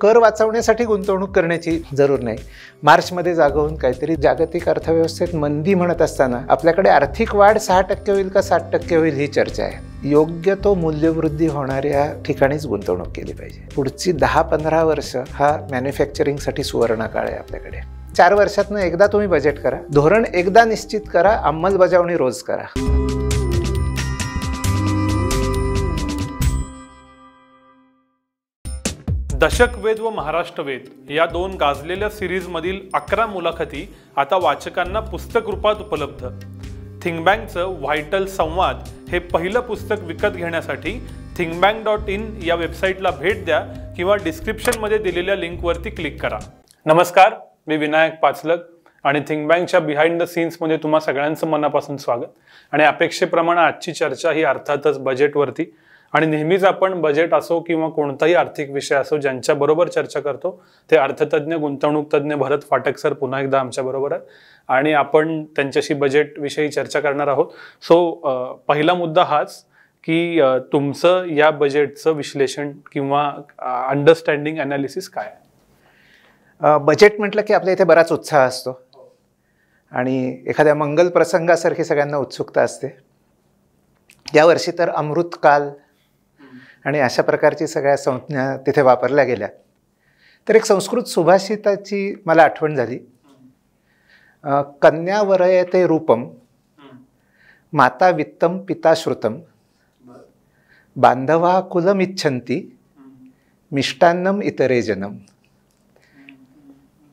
कर वाचवण्यासाठी गुंतवणूक करण्याची जरूर नाही मार्चमध्ये जागवून काहीतरी जागतिक अर्थव्यवस्थेत मंदी म्हणत असताना आपल्याकडे आर्थिक वाढ सहा टक्के होईल का सात टक्के होईल ही चर्चा आहे योग्य तो मूल्यवृद्धी होणाऱ्या ठिकाणीच गुंतवणूक केली पाहिजे पुढची दहा पंधरा वर्ष हा मॅन्युफॅक्चरिंगसाठी सुवर्ण काळ आहे आपल्याकडे चार वर्षातनं एकदा तुम्ही बजेट करा धोरण एकदा निश्चित करा अंमलबजावणी रोज करा वेद व महाराष्ट्र वेद या दोन गाजलेल्या सिरीजमधील अकरा मुलाखती आता वाचकांना पुस्तक रूपात उपलब्ध थिंगबँकचं व्हायटल संवाद हे पहिलं पुस्तक विकत घेण्यासाठी थिंगबँक डॉट इन या वेबसाईटला भेट द्या किंवा डिस्क्रिप्शनमध्ये दिलेल्या लिंकवरती क्लिक करा नमस्कार मी विनायक पाचलक आणि बँकच्या बिहाइंड द सीन्समध्ये तुम्हा सगळ्यांचं मनापासून स्वागत आणि अपेक्षेप्रमाणे आजची चर्चा ही अर्थातच बजेटवरती आणि नेहमीच आपण बजेट असो किंवा कोणताही आर्थिक विषय असो ज्यांच्याबरोबर चर्चा करतो ते अर्थतज्ञ गुंतवणूक तज्ज्ञ भरत फाटक सर पुन्हा एकदा आमच्याबरोबर आहेत आणि आपण त्यांच्याशी बजेटविषयी चर्चा करणार आहोत सो पहिला मुद्दा हाच की तुमचं या बजेटचं विश्लेषण किंवा अंडरस्टँडिंग अनालिसिस काय बजेट म्हटलं की आपल्या इथे बराच उत्साह असतो आणि एखाद्या मंगल प्रसंगासारखी सगळ्यांना उत्सुकता असते यावर्षी तर अमृतकाल आणि अशा प्रकारची सगळ्या संज्ञा तिथे वापरल्या गेल्या तर एक संस्कृत सुभाषिताची मला आठवण झाली कन्या वरयते रूपम माता वित्तम पिता श्रुतम बांधवा कुलम इच्छंती मिष्टान्नम इतरे जनम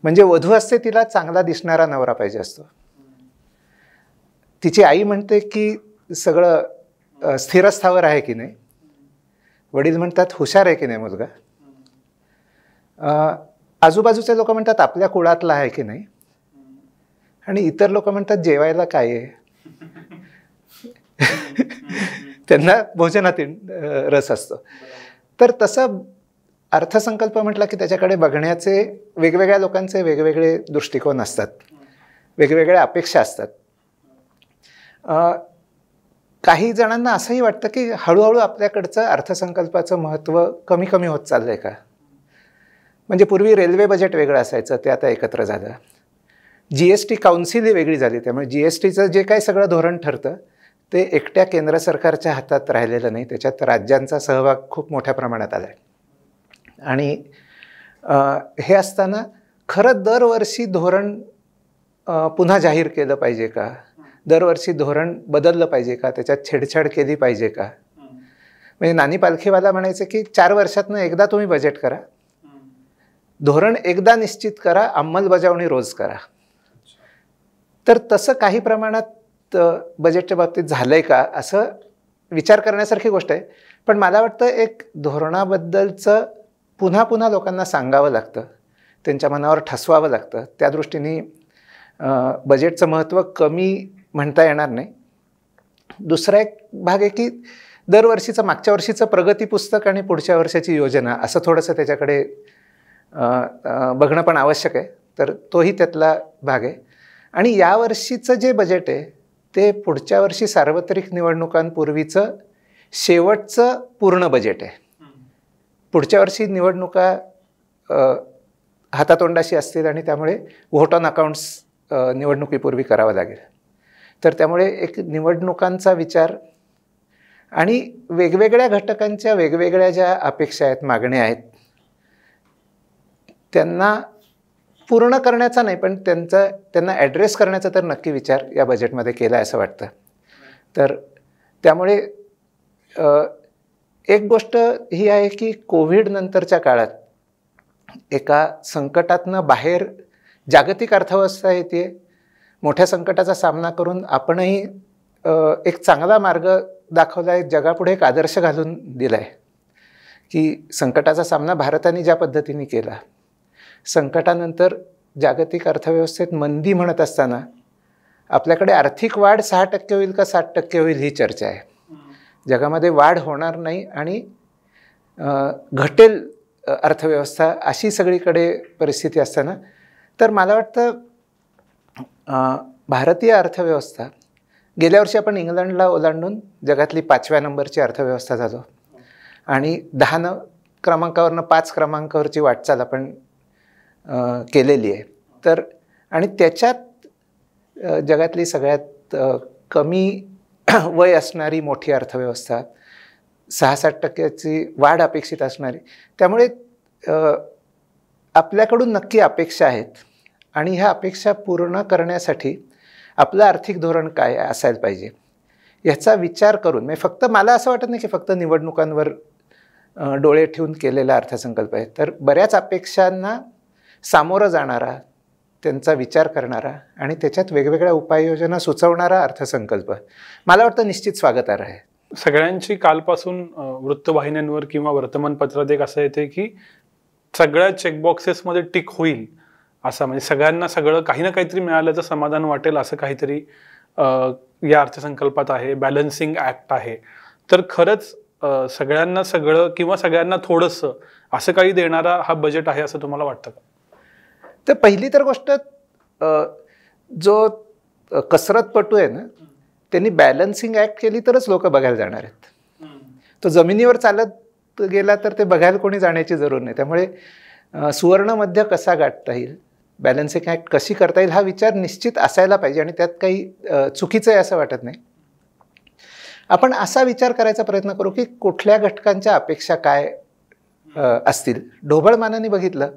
म्हणजे वधू असते तिला चांगला दिसणारा नवरा पाहिजे असतो तिची आई म्हणते की सगळं स्थिरस्थावर आहे की नाही वडील म्हणतात हुशार आहे की नाही मुलगा आजूबाजूचे लोक म्हणतात आपल्या कुळातला आहे की नाही आणि इतर लोक म्हणतात जेवायला काय आहे त्यांना भोजनातील रस असतो तर तसं अर्थसंकल्प म्हटला की त्याच्याकडे बघण्याचे वेगवेगळ्या लोकांचे वेगवेगळे दृष्टिकोन असतात वेगवेगळ्या अपेक्षा असतात काही जणांना असंही वाटतं की हळूहळू आपल्याकडचं अर्थसंकल्पाचं महत्त्व कमी कमी होत चाललं आहे का म्हणजे पूर्वी रेल्वे बजेट वेगळं असायचं ते आता एकत्र झालं जी एस टी काउन्सिल ही वेगळी झाली त्यामुळे जी एस टीचं जे काही सगळं धोरण ठरतं ते एकट्या केंद्र सरकारच्या हातात राहिलेलं नाही त्याच्यात राज्यांचा सहभाग खूप मोठ्या प्रमाणात आला आहे आणि हे असताना खरं दरवर्षी धोरण पुन्हा जाहीर केलं पाहिजे का दरवर्षी धोरण बदललं पाहिजे का त्याच्यात छेडछाड केली पाहिजे का म्हणजे नानी पालखीवाला म्हणायचं की चार वर्षातनं एकदा तुम्ही बजेट करा धोरण एकदा निश्चित करा अंमलबजावणी रोज करा तर तसं काही प्रमाणात बजेटच्या बाबतीत झालं आहे का असं विचार करण्यासारखी गोष्ट आहे पण मला वाटतं एक धोरणाबद्दलचं पुन्हा पुन्हा लोकांना सांगावं लागतं त्यांच्या मनावर ठसवावं लागतं त्या दृष्टीने बजेटचं महत्त्व कमी म्हणता येणार नाही दुसरा एक भाग आहे की दरवर्षीचं मागच्या वर्षीचं प्रगती पुस्तक आणि पुढच्या वर्षाची योजना असं थोडंसं त्याच्याकडे बघणं पण आवश्यक आहे तर तोही त्यातला भाग आहे आणि यावर्षीचं जे बजेट आहे ते पुढच्या वर्षी सार्वत्रिक निवडणुकांपूर्वीचं शेवटचं पूर्ण बजेट आहे पुढच्या वर्षी निवडणुका हातातोंडाशी असतील आणि त्यामुळे व्होट ऑन अकाउंट्स निवडणुकीपूर्वी करावं लागेल तर त्यामुळे एक निवडणुकांचा विचार आणि वेगवेगळ्या घटकांच्या वेगवेगळ्या ज्या अपेक्षा आहेत मागण्या आहेत त्यांना पूर्ण करण्याचा नाही पण त्यांचा त्यांना ॲड्रेस करण्याचा तर नक्की विचार या बजेटमध्ये केला आहे असं वाटतं तर त्यामुळे एक गोष्ट ही आहे की कोविडनंतरच्या काळात एका संकटातनं बाहेर जागतिक अर्थव्यवस्था येते मोठ्या संकटाचा सामना करून आपणही एक चांगला मार्ग दाखवला आहे जगापुढे एक आदर्श घालून दिला आहे की संकटाचा सामना भारताने ज्या पद्धतीने केला संकटानंतर जागतिक अर्थव्यवस्थेत मंदी म्हणत असताना आपल्याकडे आर्थिक वाढ सहा टक्के होईल का सात टक्के होईल ही चर्चा आहे जगामध्ये वाढ होणार नाही आणि घटेल अर्थव्यवस्था अशी सगळीकडे परिस्थिती असताना तर मला वाटतं भारतीय अर्थव्यवस्था गेल्या वर्षी आपण इंग्लंडला ओलांडून जगातली पाचव्या नंबरची अर्थव्यवस्था झालो आणि दहा न क्रमांकावरनं पाच क्रमांकावरची वाटचाल आपण केलेली आहे तर आणि त्याच्यात जगातली सगळ्यात कमी वय असणारी मोठी अर्थव्यवस्था सहा सात टक्क्याची वाढ अपेक्षित असणारी त्यामुळे आपल्याकडून नक्की अपेक्षा आहेत आणि ह्या अपेक्षा पूर्ण करण्यासाठी आपलं आर्थिक धोरण काय असायला पाहिजे याचा विचार करून म्हणजे फक्त मला असं वाटत नाही की फक्त निवडणुकांवर डोळे ठेवून केलेला अर्थसंकल्प आहे तर बऱ्याच अपेक्षांना सामोरं जाणारा त्यांचा विचार करणारा आणि त्याच्यात वेगवेगळ्या उपाययोजना सुचवणारा अर्थसंकल्प मला वाटतं निश्चित स्वागतार्ह आहे सगळ्यांची कालपासून वृत्तवाहिन्यांवर किंवा वर्तमानपत्रात एक असं येते की सगळ्या चेकबॉक्सेसमध्ये टिक होईल असा म्हणजे सगळ्यांना सगळं काही ना काहीतरी मिळाल्याचं समाधान वाटेल असं काहीतरी या अर्थसंकल्पात आहे बॅलन्सिंग ऍक्ट आहे तर खरंच सगळ्यांना सगळं किंवा सगळ्यांना थोडस असं काही देणारा हा बजेट आहे असं तुम्हाला वाटतं का तर पहिली तर गोष्ट जो कसरतपटू आहे ना त्यांनी बॅलन्सिंग ऍक्ट केली तरच लोक बघायला जाणार आहेत तो जमिनीवर चालत गेला तर ते बघायला कोणी जाण्याची जरूर नाही त्यामुळे सुवर्ण मध्य कसा गाठता येईल बॅलन्सिंग ॲक्ट कशी करता येईल हा विचार निश्चित असायला पाहिजे आणि त्यात काही चुकीचं आहे असं वाटत नाही आपण असा विचार करायचा प्रयत्न करू की कुठल्या घटकांच्या अपेक्षा काय असतील ढोबळमानाने बघितलं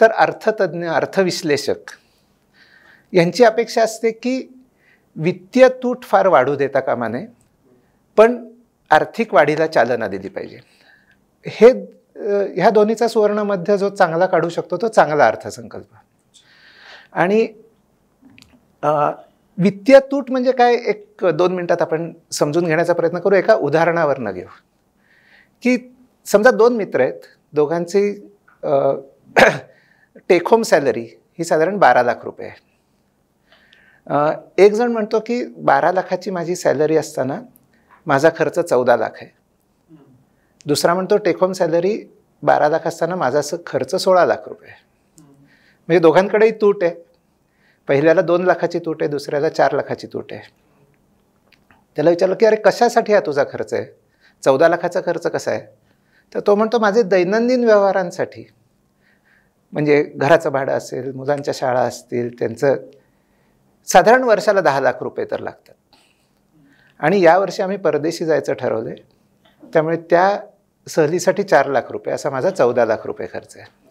तर अर्थतज्ज्ञ अर्थविश्लेषक यांची अपेक्षा असते की वित्तीय तूट फार वाढू देता कामा नये पण आर्थिक वाढीला चालना दिली पाहिजे हे ह्या दोन्हीचा सुवर्णमध्य जो चांगला काढू शकतो तो चांगला अर्थसंकल्प आणि वित्तीय तूट म्हणजे काय एक दोन मिनटात आपण समजून घेण्याचा प्रयत्न करू एका उदाहरणावरनं घेऊ की समजा दोन मित्र आहेत दोघांची टेकहोम सॅलरी ही साधारण बारा लाख रुपये आहे एक जण म्हणतो की बारा लाखाची माझी सॅलरी असताना माझा खर्च चौदा लाख आहे दुसरा म्हणतो टेकहोम सॅलरी बारा लाख असताना माझा खर्च सोळा लाख रुपये आहे म्हणजे दोघांकडेही तूट आहे पहिल्याला दोन लाखाची तूट आहे दुसऱ्याला चार लाखाची तूट आहे त्याला विचारलं की अरे कशासाठी हा तुझा खर्च आहे चौदा लाखाचा खर्च कसा आहे तर तो म्हणतो माझे दैनंदिन व्यवहारांसाठी म्हणजे घराचं भाडं असेल मुलांच्या शाळा असतील त्यांचं साधारण वर्षाला दहा लाख रुपये तर लागतात आणि यावर्षी आम्ही परदेशी जायचं ठरवलं त्यामुळे त्या सहलीसाठी चार लाख रुपये असा माझा चौदा लाख रुपये खर्च आहे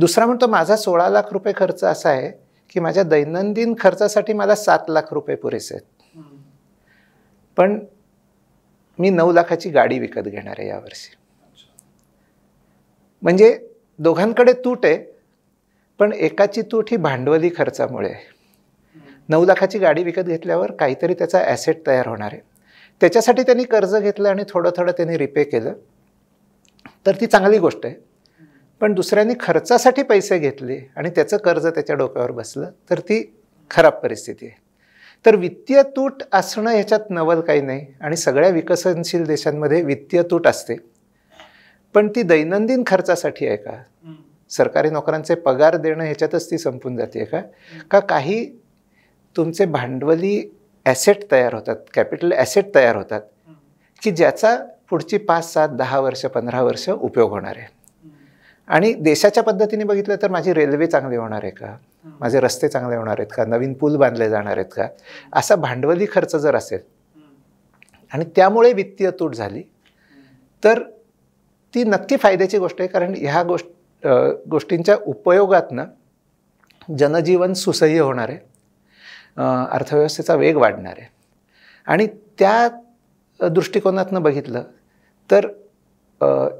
दुसरा म्हणतो माझा सोळा लाख रुपये खर्च असा आहे की माझ्या दैनंदिन खर्चासाठी मला सात लाख रुपये पुरेसे आहेत पण मी नऊ लाखाची गाडी विकत घेणार आहे यावर्षी म्हणजे दोघांकडे तूट आहे पण एकाची तूट ही भांडवली खर्चामुळे आहे नऊ लाखाची गाडी विकत घेतल्यावर काहीतरी त्याचा ॲसेट तयार होणार आहे त्याच्यासाठी त्यांनी कर्ज घेतलं आणि थोडं थोडं त्यांनी रिपे केलं तर ती चांगली गोष्ट आहे पण दुसऱ्यांनी खर्चासाठी पैसे घेतले आणि त्याचं कर्ज त्याच्या डोक्यावर बसलं तर ती खराब परिस्थिती आहे तर वित्तीय तूट असणं ह्याच्यात नवल काही नाही आणि सगळ्या विकसनशील देशांमध्ये वित्तीय तूट असते पण ती दैनंदिन खर्चासाठी आहे का सरकारी नोकरांचे पगार देणं ह्याच्यातच ती संपून जाते का का काही तुमचे भांडवली ॲसेट तयार होतात कॅपिटल ॲसेट तयार होतात की ज्याचा पुढची पाच सात दहा वर्ष पंधरा वर्ष उपयोग होणार आहे आणि देशाच्या पद्धतीने बघितलं तर माझी रेल्वे चांगली होणार आहे का माझे रस्ते चांगले होणार आहेत का नवीन पूल बांधले जाणार आहेत का असा भांडवली खर्च जर असेल आणि त्यामुळे वित्तीय तूट झाली तर ती नक्की फायद्याची गोष्ट आहे कारण ह्या गोष्ट गोष्टींच्या उपयोगातनं जनजीवन सुसह्य होणार आहे अर्थव्यवस्थेचा वेग वाढणार आहे आणि त्या दृष्टिकोनातनं बघितलं तर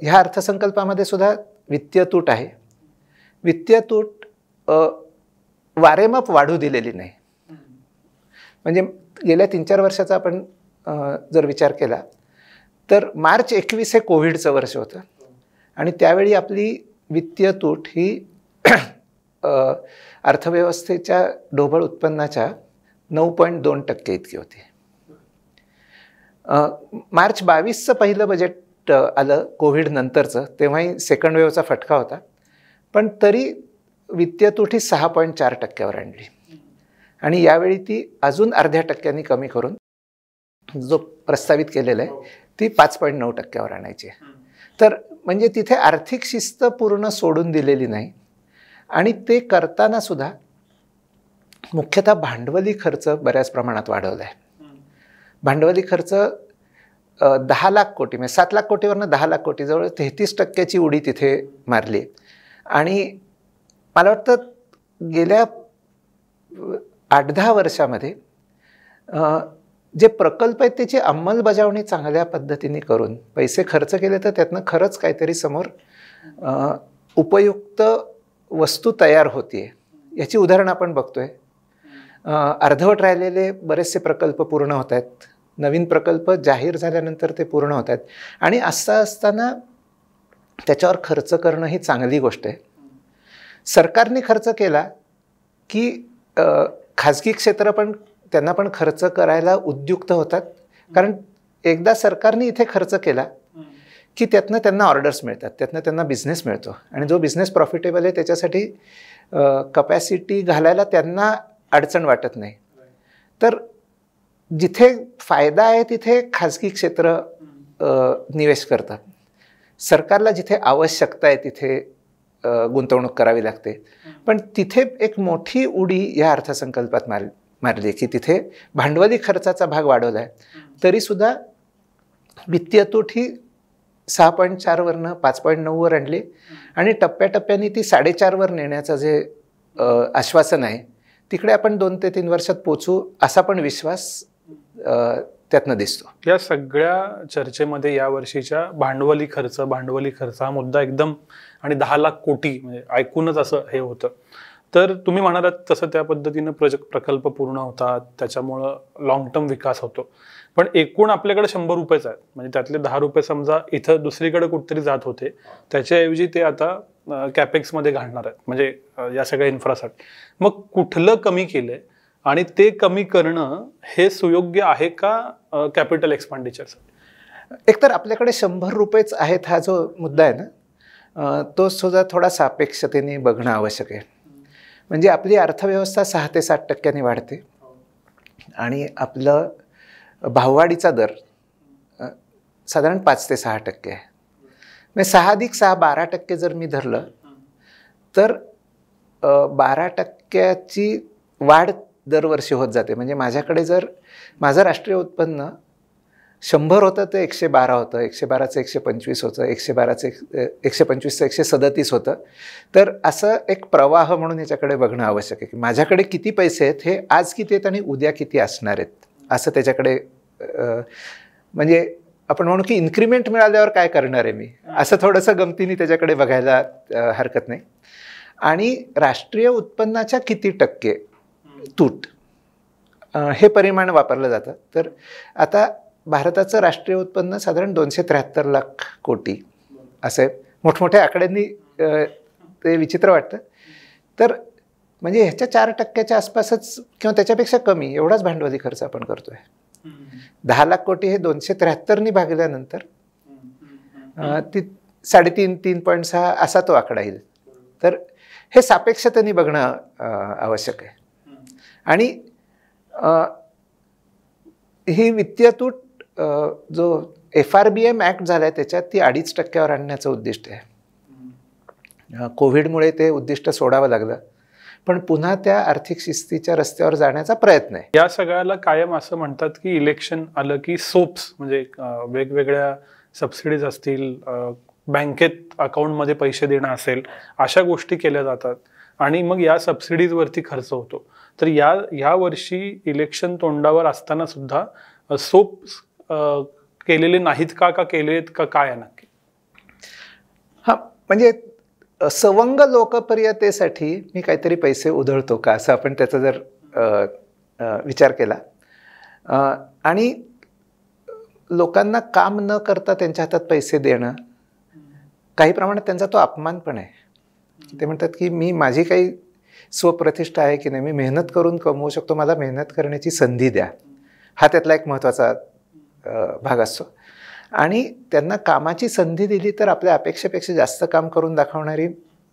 ह्या अर्थसंकल्पामध्ये सुद्धा वित्तीय तूट आहे वित्तीय तूट वारेमाप वाढू दिलेली नाही म्हणजे गेल्या तीन चार वर्षाचा आपण जर विचार केला तर मार्च एकवीस हे कोविडचं वर्ष होतं आणि त्यावेळी आपली वित्तीय तूट ही अर्थव्यवस्थेच्या ढोबळ उत्पन्नाच्या नऊ पॉईंट दोन टक्के इतकी होती मार्च बावीसचं पहिलं बजेट आलं कोविड नंतरचं तेव्हाही सेकंड वेव्हचा फटका होता पण तरी वित्तीय तुटी सहा पॉईंट चार टक्क्यावर आणली आणि यावेळी ती अजून अर्ध्या टक्क्यांनी कमी करून जो प्रस्तावित केलेला आहे ती पाच पॉईंट नऊ टक्क्यावर आणायची तर म्हणजे तिथे आर्थिक शिस्त पूर्ण सोडून दिलेली नाही आणि ते करताना सुद्धा मुख्यतः भांडवली खर्च बऱ्याच प्रमाणात वाढवला आहे भांडवली खर्च दहा लाख कोटी म्हणजे सात लाख कोटीवरनं दहा लाख कोटी जवळ तेहतीस टक्क्याची उडी तिथे मारली आणि मला वाटतं गेल्या आठ दहा वर्षामध्ये जे प्रकल्प आहेत त्याची अंमलबजावणी चांगल्या पद्धतीने करून पैसे खर्च केले तर त्यातनं खरंच काहीतरी समोर उपयुक्त वस्तू तयार होते याची उदाहरणं आपण बघतोय अर्धवट राहिलेले बरेचसे प्रकल्प पूर्ण होत आहेत नवीन प्रकल्प जाहीर झाल्यानंतर ते पूर्ण होत आहेत आणि असं असताना त्याच्यावर खर्च करणं ही चांगली गोष्ट आहे सरकारने खर्च केला की खाजगी क्षेत्र पण त्यांना पण खर्च करायला उद्युक्त होतात कारण एकदा सरकारने इथे खर्च केला की त्यातनं त्यांना ऑर्डर्स मिळतात त्यातनं त्यांना बिझनेस मिळतो आणि जो बिझनेस प्रॉफिटेबल आहे त्याच्यासाठी कपॅसिटी घालायला त्यांना अडचण वाटत नाही तर जिथे फायदा आहे तिथे खाजगी क्षेत्र निवेश करतात सरकारला जिथे आवश्यकता आहे तिथे गुंतवणूक करावी लागते पण तिथे एक मोठी उडी या अर्थसंकल्पात मार मारली की तिथे भांडवली खर्चाचा भाग वाढवला आहे तरीसुद्धा वित्तीय तूट ही सहा पॉईंट चारवरनं पाच पॉईंट नऊवर आणली आणि टप्प्याटप्प्याने ती साडेचारवर नेण्याचं जे आश्वासन आहे तिकडे आपण दोन ते तीन वर्षात पोचू असा पण विश्वास त्यातनं दिसतो या सगळ्या चर्चेमध्ये या वर्षीच्या भांडवली खर्च भांडवली खर्च हा मुद्दा एकदम आणि दहा लाख कोटी म्हणजे ऐकूनच असं हे होतं तर तुम्ही म्हणालात तसं त्या पद्धतीनं प्रकल्प पूर्ण होतात त्याच्यामुळं लॉंग टर्म विकास होतो पण एकूण आपल्याकडे शंभर रुपयेच आहेत म्हणजे त्यातले दहा रुपये समजा इथं दुसरीकडे कुठतरी जात होते त्याच्याऐवजी ते आता कॅपेक्समध्ये घालणार आहेत म्हणजे या सगळ्या इन्फ्रासाठी मग कुठलं कमी केलं आणि ते कमी करणं हे सुयोग्य आहे का कॅपिटल एक्सपेंडिचर एकतर आपल्याकडे शंभर रुपयेच आहेत हा जो मुद्दा आहे ना तो सुद्धा थोडा सापेक्षतेने बघणं आवश्यक आहे म्हणजे आपली अर्थव्यवस्था सहा ते सात टक्क्यांनी वाढते आणि आपलं भाववाढीचा दर साधारण पाच ते सहा टक्के आहे म्हणजे सहा अधिक सहा बारा टक्के जर मी धरलं तर बारा टक्क्याची वाढ दरवर्षी होत जाते म्हणजे माझ्याकडे जर माझं राष्ट्रीय उत्पन्न शंभर होतं ते एकशे बारा होतं एकशे बाराचं एकशे पंचवीस होतं एकशे बाराचं एक एकशे पंचवीसचं एकशे सदतीस होतं तर असं एक प्रवाह म्हणून याच्याकडे बघणं आवश्यक आहे की माझ्याकडे किती पैसे आहेत हे आज किती आहेत आणि उद्या किती असणार आहेत असं त्याच्याकडे म्हणजे आपण म्हणू की इन्क्रीमेंट मिळाल्यावर काय करणार आहे मी असं थोडंसं गमतीने त्याच्याकडे बघायला हरकत नाही आणि राष्ट्रीय उत्पन्नाच्या किती टक्के तूट हे परिमाण वापरलं जातं तर आता भारताचं राष्ट्रीय उत्पन्न साधारण दोनशे त्र्याहत्तर लाख कोटी असे मोठमोठ्या आकड्यांनी ते विचित्र वाटतं तर म्हणजे ह्याच्या चार टक्क्याच्या आसपासच किंवा त्याच्यापेक्षा कमी एवढाच भांडवली खर्च आपण करतो आहे दहा लाख कोटी हे दोनशे त्र्याहत्तरनी भागल्यानंतर ती साडेतीन तीन पॉईंट सहा असा तो आकडा येईल तर हे सापेक्षतेने बघणं आवश्यक आहे आणि ही वित्तीय तूट जो F R B M act झाला आहे त्याच्यात ती अडीच टक्क्यावर आणण्याचं उद्दिष्ट आहे कोविडमुळे ते उद्दिष्ट सोडावं लागलं पण पुन्हा त्या आर्थिक शिस्तीच्या रस्त्यावर जाण्याचा प्रयत्न आहे या सगळ्याला कायम असं म्हणतात की इलेक्शन आलं की सोप्स म्हणजे वेगवेगळ्या सबसिडीज असतील बँकेत अकाउंटमध्ये पैसे देणं असेल अशा गोष्टी केल्या जातात आणि मग या सबसिडीजवरती खर्च होतो तर या ह्या वर्षी इलेक्शन तोंडावर असताना सुद्धा सोप केलेले नाहीत का का केलेत का काय नक्की हा म्हणजे सवंग लोकप्रियतेसाठी मी काहीतरी पैसे उधळतो का असं आपण त्याचा जर विचार केला आणि लोकांना काम न करता त्यांच्या हातात पैसे देणं काही प्रमाणात त्यांचा तो अपमान पण आहे ते म्हणतात की मी माझी काही स्वप्रतिष्ठा आहे की नाही मी मेहनत करून कमवू शकतो मला मेहनत करण्याची संधी द्या हा त्यातला एक महत्त्वाचा भाग असतो आणि त्यांना कामाची संधी दिली तर आपल्या अपेक्षेपेक्षा जास्त काम करून दाखवणारी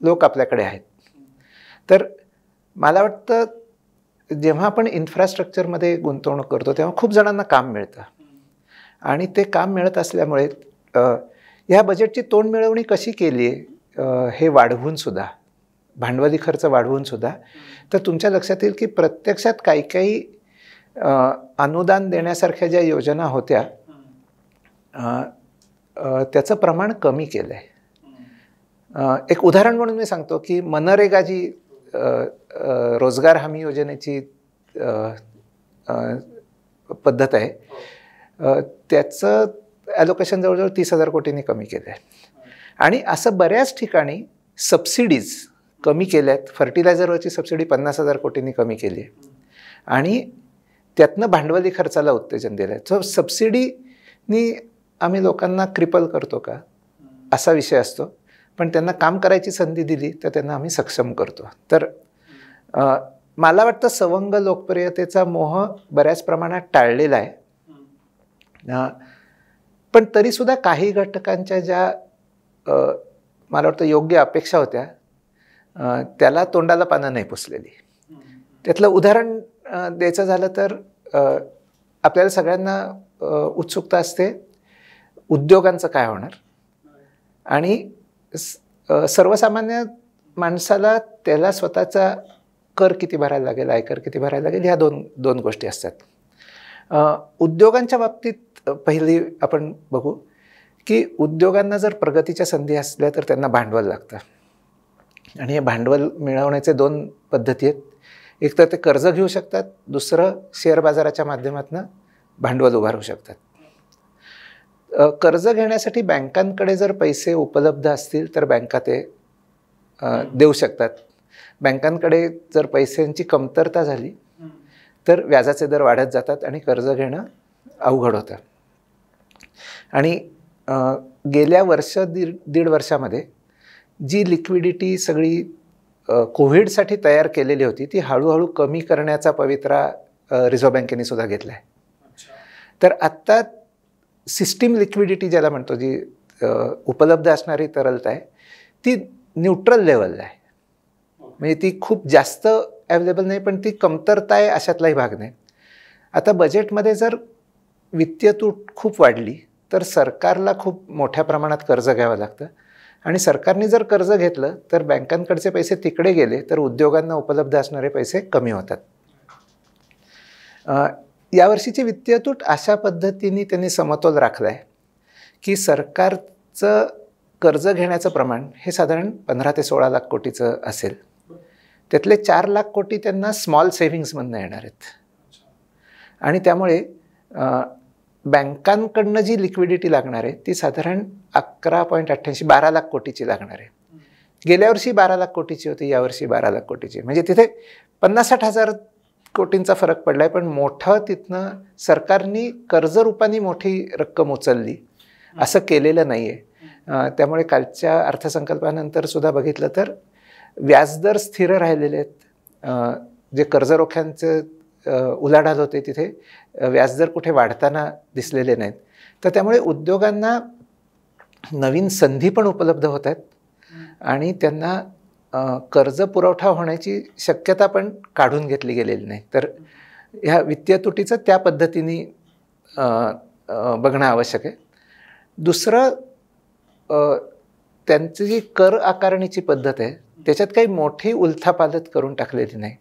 लोक आपल्याकडे आहेत तर मला वाटतं जेव्हा आपण इन्फ्रास्ट्रक्चरमध्ये गुंतवणूक करतो तेव्हा खूप जणांना काम मिळतं आणि ते काम मिळत असल्यामुळे ह्या बजेटची तोंड मिळवणी कशी केली आहे हे वाढवून सुद्धा भांडवली खर्च वाढवून सुद्धा तर तुमच्या लक्षात येईल की प्रत्यक्षात काही काही अनुदान देण्यासारख्या ज्या योजना होत्या त्याचं प्रमाण कमी केलं आहे एक उदाहरण म्हणून मी सांगतो की मनरेगा जी रोजगार हमी योजनेची पद्धत आहे त्याचं ॲलोकेशन जवळजवळ तीस हजार कोटींनी कमी केलं आहे आणि असं बऱ्याच ठिकाणी सबसिडीज कमी केल्यात फर्टिलायझरवरची सबसिडी पन्नास हजार कोटींनी कमी केली आहे आणि त्यातनं भांडवली खर्चाला उत्तेजन दिलं आहे सो सबसिडीनी आम्ही लोकांना क्रिपल करतो का असा विषय असतो पण त्यांना काम करायची संधी दिली तर त्यांना आम्ही सक्षम करतो तर मला वाटतं सवंग लोकप्रियतेचा मोह बऱ्याच प्रमाणात टाळलेला आहे पण तरीसुद्धा काही घटकांच्या ज्या मला वाटतं योग्य अपेक्षा होत्या त्याला तोंडाला पानं नाही पुसलेली त्यातलं उदाहरण द्यायचं झालं तर आपल्याला सगळ्यांना उत्सुकता असते उद्योगांचं काय होणार आणि सर्वसामान्य माणसाला त्याला स्वतःचा कर किती भरायला लागेल आयकर किती भरायला लागेल ह्या दोन दोन गोष्टी असतात उद्योगांच्या बाबतीत पहिली आपण बघू की उद्योगांना जर प्रगतीच्या संधी असल्या तर त्यांना भांडवल लागतं आणि हे भांडवल मिळवण्याचे दोन पद्धती आहेत एक तर ते कर्ज घेऊ शकतात दुसरं शेअर बाजाराच्या माध्यमातून भांडवल उभारू शकतात कर्ज घेण्यासाठी बँकांकडे जर पैसे उपलब्ध असतील तर बँका ते देऊ शकतात बँकांकडे जर पैशांची कमतरता झाली तर व्याजाचे दर वाढत जातात आणि कर्ज घेणं अवघड होतं आणि गेल्या वर्ष दीड दीड वर्षामध्ये जी लिक्विडिटी सगळी कोविडसाठी तयार केलेली होती ती हळूहळू कमी करण्याचा पवित्रा रिझर्व्ह बँकेने सुद्धा घेतला आहे तर आत्ता सिस्टीम लिक्विडिटी ज्याला म्हणतो जी उपलब्ध असणारी तरलता आहे ती न्यूट्रल लेवलला आहे म्हणजे ती खूप जास्त अवेलेबल नाही पण ती कमतरता आहे अशातलाही भाग नाही आता बजेटमध्ये जर वित्तीय तूट खूप वाढली तर सरकारला खूप मोठ्या प्रमाणात कर्ज घ्यावं लागतं आणि सरकारने जर कर्ज घेतलं तर बँकांकडचे पैसे तिकडे गेले तर उद्योगांना उपलब्ध असणारे पैसे कमी होतात यावर्षीची वित्तीय तूट अशा पद्धतीने त्यांनी समतोल राखला आहे की सरकारचं कर्ज घेण्याचं प्रमाण हे साधारण पंधरा ते सोळा लाख कोटीचं असेल त्यातले चार लाख कोटी त्यांना स्मॉल सेव्हिंग्समधनं येणार आहेत आणि त्यामुळे बँकांकडनं जी लिक्विडिटी लागणार आहे ती साधारण अकरा पॉईंट अठ्ठ्याऐंशी बारा लाख कोटीची लागणार आहे गेल्या वर्षी बारा लाख कोटीची होती यावर्षी बारा लाख कोटीची म्हणजे तिथे पन्नास साठ हजार कोटींचा फरक पडला आहे पण मोठं तिथनं सरकारनी कर्जरूपाने मोठी रक्कम उचलली असं केलेलं नाही आहे त्यामुळे कालच्या अर्थसंकल्पानंतर सुद्धा बघितलं तर व्याजदर स्थिर राहिलेले आहेत जे कर्जरोख्यांचं उलाढाल होते तिथे व्याजदर कुठे वाढताना दिसलेले नाहीत तर त्यामुळे उद्योगांना नवीन संधी पण उपलब्ध होत आहेत आणि त्यांना कर्ज पुरवठा होण्याची शक्यता पण काढून घेतली गेलेली नाही तर ह्या वित्तीय तुटीचं त्या पद्धतीने बघणं आवश्यक आहे दुसरं त्यांची जी कर आकारणीची पद्धत आहे त्याच्यात काही मोठी उलथापालत करून टाकलेली नाही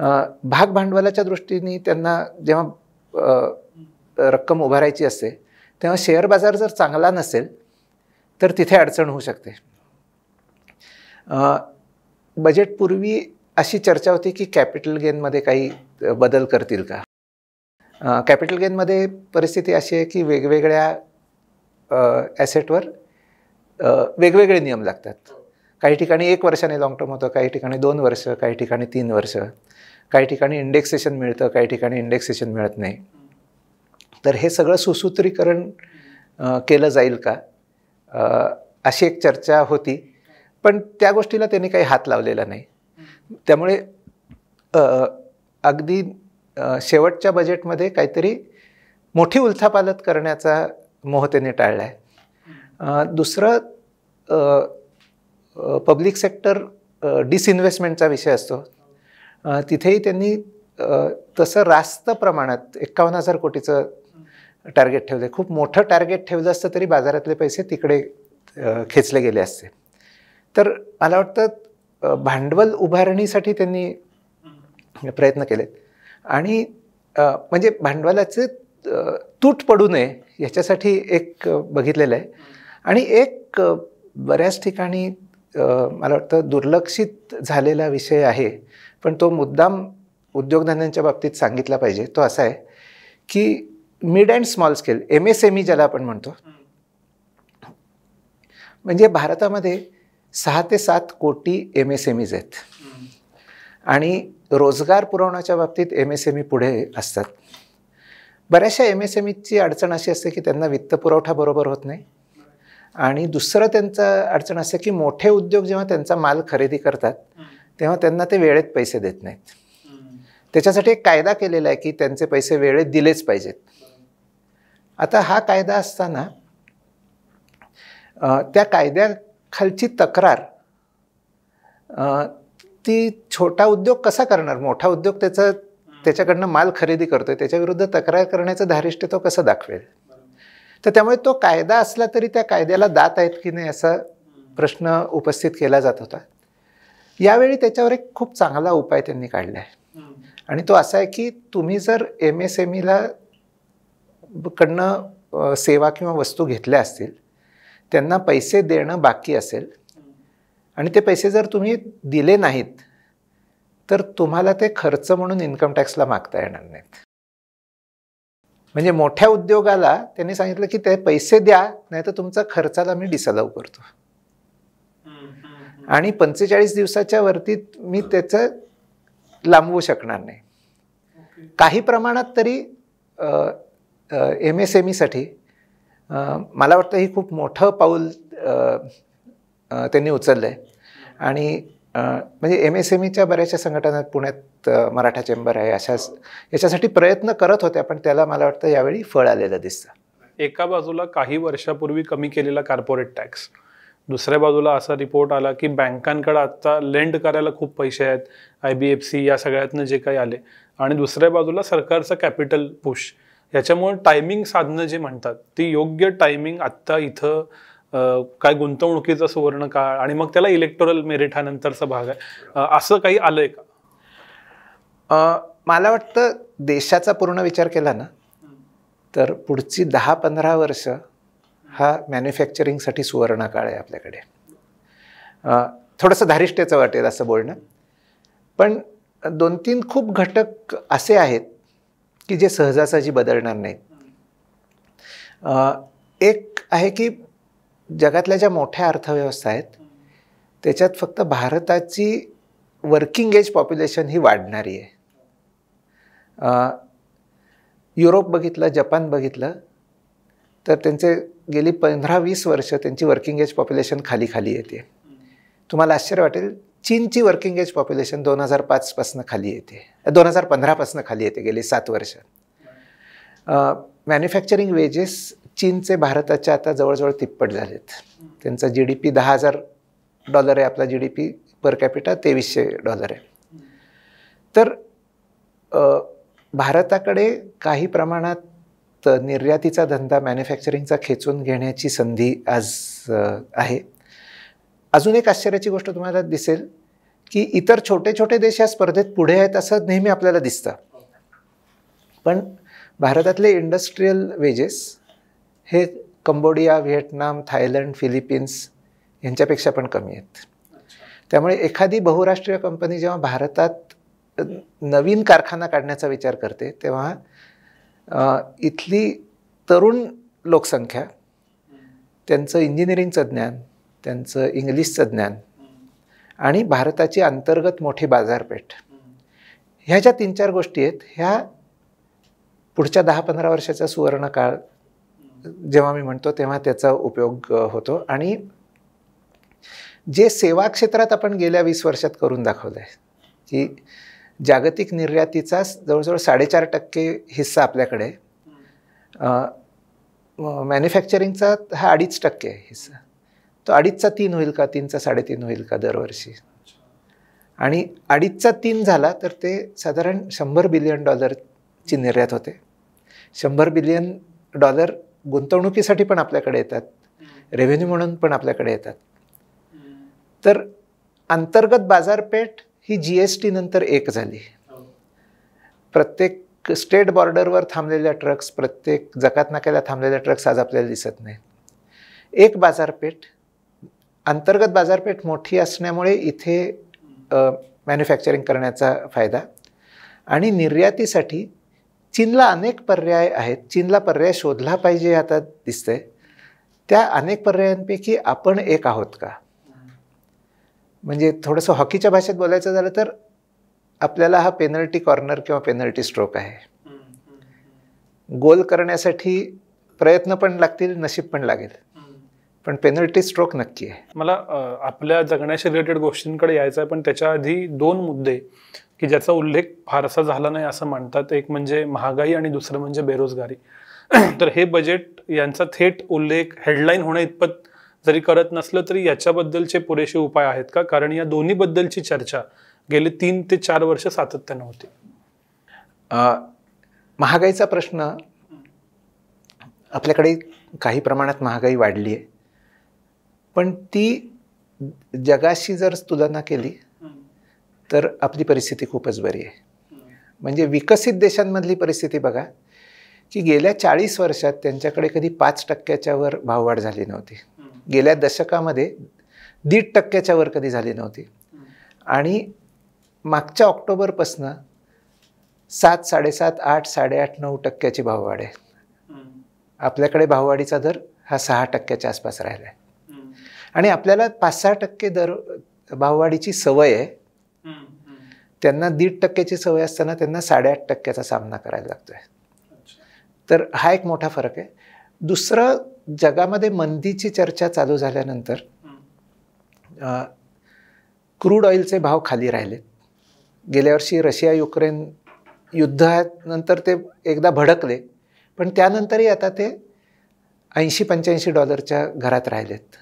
भाग भांडवलाच्या दृष्टीने त्यांना जेव्हा रक्कम उभारायची असते तेव्हा शेअर बाजार जर चांगला नसेल तर तिथे अडचण होऊ शकते बजेटपूर्वी अशी चर्चा होती की कॅपिटल गेनमध्ये काही बदल करतील का कॅपिटल गेनमध्ये परिस्थिती अशी आहे की वेगवेगळ्या ॲसेटवर वेगवेगळे नियम लागतात काही ठिकाणी एक वर्षाने लाँग टर्म होतं काही ठिकाणी दोन वर्ष काही ठिकाणी तीन वर्ष काही ठिकाणी इंडेक्सेशन मिळतं काही ठिकाणी इंडेक्सेशन मिळत नाही तर हे सगळं सुसूत्रीकरण केलं जाईल का अशी एक चर्चा होती पण त्या गोष्टीला त्यांनी काही हात लावलेला नाही त्यामुळे अगदी शेवटच्या बजेटमध्ये काहीतरी मोठी उलथापालत करण्याचा मोह त्यांनी टाळला आहे दुसरं पब्लिक सेक्टर डिसइन्व्हेस्टमेंटचा विषय असतो तिथेही त्यांनी तसं रास्त प्रमाणात एक्कावन्न हजार कोटीचं टार्गेट ठेवलं आहे खूप मोठं टार्गेट ठेवलं असतं तरी बाजारातले पैसे तिकडे खेचले गेले असते तर मला वाटतं भांडवल उभारणीसाठी त्यांनी प्रयत्न केलेत आणि म्हणजे भांडवलाचे तूट पडू नये याच्यासाठी एक बघितलेलं आहे आणि एक बऱ्याच ठिकाणी मला वाटतं दुर्लक्षित झालेला विषय आहे पण तो मुद्दाम उद्योगधंद्यांच्या बाबतीत सांगितला पाहिजे तो असा आहे की mid and small scale M S M E ज्याला आपण म्हणतो म्हणजे भारतामध्ये सहा ते सात कोटी एम एस एम ईज आहेत आणि रोजगार पुरवण्याच्या बाबतीत एम एस एम ई पुढे असतात बऱ्याचशा एम एस एम ईची अडचण अशी असते की त्यांना वित्तपुरवठा बरोबर होत नाही आणि दुसरं त्यांचं अडचण असते की मोठे उद्योग जेव्हा त्यांचा माल खरेदी करतात तेव्हा त्यांना ते वेळेत पैसे देत नाहीत त्याच्यासाठी एक कायदा केलेला आहे की त्यांचे पैसे वेळेत दिलेच पाहिजेत आता हा कायदा असताना त्या कायद्याखालची तक्रार ती छोटा उद्योग कसा करणार मोठा उद्योग त्याचा त्याच्याकडनं माल खरेदी करतोय त्याच्याविरुद्ध तक्रार करण्याचं धारिष्ट्य तो कसं दाखवेल तर त्यामुळे तो कायदा असला तरी त्या कायद्याला दात आहेत की नाही असा प्रश्न उपस्थित केला जात होता यावेळी त्याच्यावर एक खूप चांगला उपाय त्यांनी काढला आहे आणि तो असा आहे की तुम्ही जर एम एस एम ईला कडनं सेवा किंवा वस्तू घेतल्या असतील त्यांना पैसे देणं बाकी असेल आणि ते पैसे जर तुम्ही दिले नाहीत तर तुम्हाला ते खर्च म्हणून इन्कम टॅक्सला मागता येणार नाहीत म्हणजे मोठ्या उद्योगाला त्यांनी सांगितलं की ते पैसे द्या नाही तर तुमचा खर्चाला मी डिसअलाव करतो आणि पंचेचाळीस दिवसाच्या वरती मी त्याचं लांबवू शकणार नाही काही प्रमाणात तरी एम एस एम ईसाठी मला वाटतं ही खूप मोठं पाऊल त्यांनी उचललं आहे आणि म्हणजे एम एस एम ईच्या e बऱ्याचशा संघटना पुण्यात मराठा चेंबर आहे अशा याच्यासाठी प्रयत्न करत होत्या पण त्याला मला वाटतं यावेळी फळ आलेलं दिसतं एका बाजूला काही वर्षापूर्वी कमी केलेला कॉर्पोरेट टॅक्स दुसऱ्या बाजूला असा रिपोर्ट आला की बँकांकडे आत्ता लेंड करायला खूप पैसे आहेत आय बी एफ सी या सगळ्यातनं जे काही आले आणि दुसऱ्या बाजूला सरकारचं कॅपिटल पुश याच्यामुळे टायमिंग साधनं जे म्हणतात ती योग्य टायमिंग आत्ता इथं काय गुंतवणुकीचा सुवर्ण काळ आणि मग त्याला इलेक्टोरल मेरिट भाग आहे असं काही आलंय का मला वाटतं देशाचा पूर्ण विचार केला ना तर पुढची दहा पंधरा वर्ष हा मॅन्युफॅक्चरिंगसाठी सुवर्णकाळ आहे आपल्याकडे थोडंसं धारिष्ट्याचं वाटेल असं बोलणं पण दोन तीन खूप घटक असे आहेत की जे सहजासहजी बदलणार नाहीत एक आहे की जगातल्या ज्या मोठ्या अर्थव्यवस्था आहेत त्याच्यात फक्त भारताची वर्किंग एज पॉप्युलेशन ही वाढणारी आहे युरोप बघितलं जपान बघितलं तर त्यांचे गेली पंधरा वीस वर्ष त्यांची वर्किंग एज पॉप्युलेशन खाली खाली येते तुम्हाला आश्चर्य वाटेल चीनची वर्किंग एज पॉप्युलेशन दोन हजार पाचपासनं खाली येते दोन हजार पंधरापासून खाली येते गेली सात वर्ष मॅन्युफॅक्चरिंग वेजेस चीनचे भारताच्या आता जवळजवळ तिप्पट झालेत त्यांचा जी डी पी दहा हजार डॉलर आहे आपला G D P per capita तेवीसशे डॉलर आहे तर भारताकडे काही प्रमाणात तर निर्यातीचा धंदा मॅन्युफॅक्चरिंगचा खेचून घेण्याची संधी आज आहे अजून एक आश्चर्याची गोष्ट तुम्हाला दिसेल की इतर छोटे छोटे देश या स्पर्धेत पुढे आहेत असं नेहमी आपल्याला दिसतं पण भारतातले इंडस्ट्रीयल वेजेस हे कंबोडिया व्हिएटनाम थायलंड फिलिपिन्स यांच्यापेक्षा पण कमी आहेत त्यामुळे एखादी बहुराष्ट्रीय कंपनी जेव्हा भारतात नवीन कारखाना काढण्याचा विचार करते तेव्हा इथली तरुण लोकसंख्या त्यांचं इंजिनिअरिंगचं ज्ञान त्यांचं इंग्लिशचं ज्ञान आणि भारताची अंतर्गत मोठी बाजारपेठ ह्या ज्या तीन चार गोष्टी आहेत ह्या पुढच्या दहा पंधरा वर्षाचा सुवर्णकाळ जेव्हा मी म्हणतो तेव्हा त्याचा उपयोग होतो आणि जे सेवा क्षेत्रात आपण गेल्या वीस वर्षात करून दाखवलं आहे की जागतिक निर्यातीचाच जवळजवळ साडेचार टक्के हिस्सा आपल्याकडे मॅन्युफॅक्चरिंगचा हा अडीच टक्के हिस्सा तो अडीचचा तीन होईल का तीनचा साडेतीन होईल का दरवर्षी आणि अडीचचा तीन झाला तर ते साधारण शंभर बिलियन डॉलरची निर्यात होते शंभर बिलियन डॉलर गुंतवणुकीसाठी पण आपल्याकडे येतात रेव्हेन्यू म्हणून पण आपल्याकडे येतात तर अंतर्गत बाजारपेठ ही जी एस टी नंतर एक झाली प्रत्येक स्टेट बॉर्डरवर थांबलेल्या ट्रक्स प्रत्येक जकात नाक्याला थांबलेल्या ट्रक्स आज आपल्याला दिसत नाही एक बाजारपेठ अंतर्गत बाजारपेठ मोठी असण्यामुळे इथे मॅन्युफॅक्चरिंग करण्याचा फायदा आणि निर्यातीसाठी चीनला अनेक पर्याय आहेत चीनला पर्याय शोधला पाहिजे आता दिसतंय त्या अनेक पर्यायांपैकी आपण एक आहोत का म्हणजे थोडंसं हॉकीच्या भाषेत बोलायचं झालं तर आपल्याला हा पेनल्टी कॉर्नर किंवा पेनल्टी स्ट्रोक आहे गोल करण्यासाठी प्रयत्न पण लागतील नशीब पण लागेल पण पेनल्टी स्ट्रोक नक्की आहे मला आपल्या जगण्याशी रिलेटेड गोष्टींकडे यायचं आहे पण त्याच्या आधी दोन मुद्दे की ज्याचा उल्लेख फारसा झाला नाही असं मानतात एक म्हणजे महागाई आणि दुसरं म्हणजे बेरोजगारी तर हे बजेट यांचा थेट उल्लेख हेडलाईन होण्या इतपत जरी करत नसलं तरी याच्याबद्दलचे पुरेसे उपाय आहेत का कारण या दोन्हीबद्दलची चर्चा गेले तीन ते चार वर्ष सातत्यानं होती महागाईचा प्रश्न आपल्याकडे काही प्रमाणात महागाई वाढली आहे पण ती जगाशी जर तुलना केली तर आपली परिस्थिती खूपच बरी आहे म्हणजे विकसित देशांमधली परिस्थिती बघा की गेल्या चाळीस वर्षात त्यांच्याकडे कधी पाच टक्क्याच्यावर भाववाढ झाली नव्हती गेल्या दशकामध्ये दीड टक्क्याच्या वर कधी झाली नव्हती आणि मागच्या ऑक्टोबरपासनं सात साडेसात आठ साडेआठ नऊ टक्क्याची भाववाढ आहे आपल्याकडे भाववाढीचा दर हा सहा टक्क्याच्या आसपास राहिला आहे आणि आपल्याला पाच सहा टक्के दर भाववाढीची सवय आहे त्यांना दीड टक्क्याची सवय असताना त्यांना साडेआठ टक्क्याचा सामना करायला लागतोय तर हा एक मोठा फरक आहे दुसरं जगामध्ये मंदीची चर्चा चालू झाल्यानंतर क्रूड ऑइलचे भाव खाली राहिले गेल्या वर्षी रशिया युक्रेन युद्धानंतर ते एकदा भडकले पण त्यानंतरही आता ते ऐंशी पंच्याऐंशी डॉलरच्या घरात राहिलेत